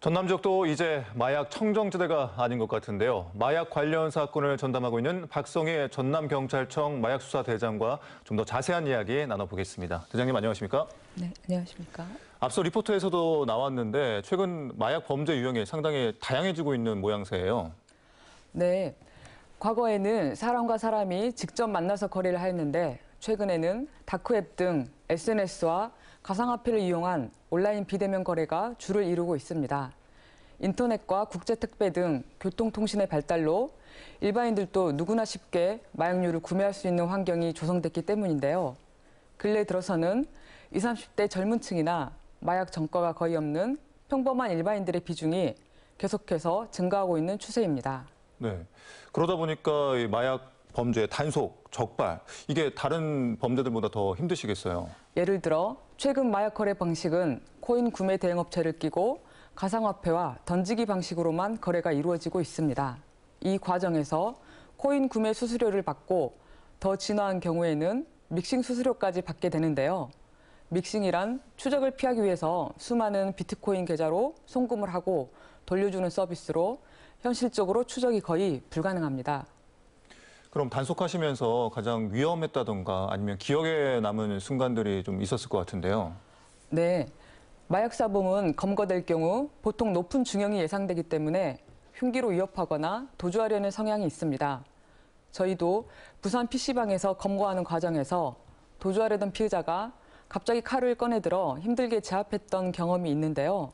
전남 지역도 이제 마약 청정지대가 아닌 것 같은데요. 마약 관련 사건을 전담하고 있는 박성애 전남경찰청 마약수사대장과 좀 더 자세한 이야기 나눠보겠습니다. 대장님 안녕하십니까? 네, 안녕하십니까? 앞서 리포트에서도 나왔는데 최근 마약 범죄 유형이 상당히 다양해지고 있는 모양새예요. 네, 과거에는 사람과 사람이 직접 만나서 거래를 했는데 최근에는 다크웹 등 SNS와 가상화폐를 이용한 온라인 비대면 거래가 주를 이루고 있습니다. 인터넷과 국제택배 등 교통통신의 발달로 일반인들도 누구나 쉽게 마약류를 구매할 수 있는 환경이 조성됐기 때문인데요. 근래 들어서는 20, 30대 젊은 층이나 마약 정가가 거의 없는 평범한 일반인들의 비중이 계속해서 증가하고 있는 추세입니다. 네. 그러다 보니까 마약 범죄 단속, 적발 이게 다른 범죄들보다 더 힘드시겠어요. 예를 들어 최근 마약 거래 방식은 코인 구매 대행업체를 끼고 가상화폐와 던지기 방식으로만 거래가 이루어지고 있습니다. 이 과정에서 코인 구매 수수료를 받고 더 진화한 경우에는 믹싱 수수료까지 받게 되는데요. 믹싱이란 추적을 피하기 위해서 수많은 비트코인 계좌로 송금을 하고 돌려주는 서비스로 현실적으로 추적이 거의 불가능합니다. 그럼 단속하시면서 가장 위험했다던가 아니면 기억에 남은 순간들이 좀 있었을 것 같은데요. 네. 마약사범은 검거될 경우 보통 높은 중형이 예상되기 때문에 흉기로 위협하거나 도주하려는 성향이 있습니다. 저희도 부산 PC방에서 검거하는 과정에서 도주하려던 피의자가 갑자기 칼을 꺼내들어 힘들게 제압했던 경험이 있는데요.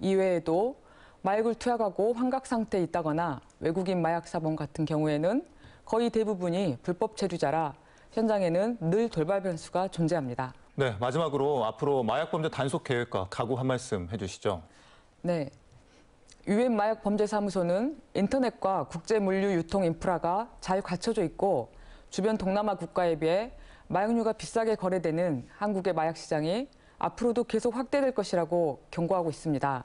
이외에도 마약을 투약하고 환각 상태에 있다거나 외국인 마약 사범 같은 경우에는 거의 대부분이 불법 체류자라 현장에는 늘 돌발 변수가 존재합니다. 네, 마지막으로 앞으로 마약 범죄 단속 계획과 각오 한 말씀 해주시죠. 네, 유엔 마약 범죄 사무소는 인터넷과 국제 물류 유통 인프라가 잘 갖춰져 있고 주변 동남아 국가에 비해 마약류가 비싸게 거래되는 한국의 마약 시장이 앞으로도 계속 확대될 것이라고 경고하고 있습니다.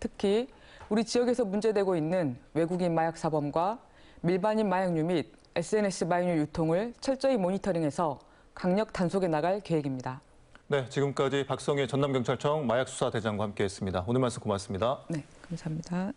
특히 우리 지역에서 문제되고 있는 외국인 마약 사범과 밀반입 마약류 및 SNS 마약류 유통을 철저히 모니터링해서 강력 단속에 나갈 계획입니다. 네, 지금까지 박성희 전남경찰청 마약수사대장과 함께했습니다. 오늘 말씀 고맙습니다. 네, 감사합니다.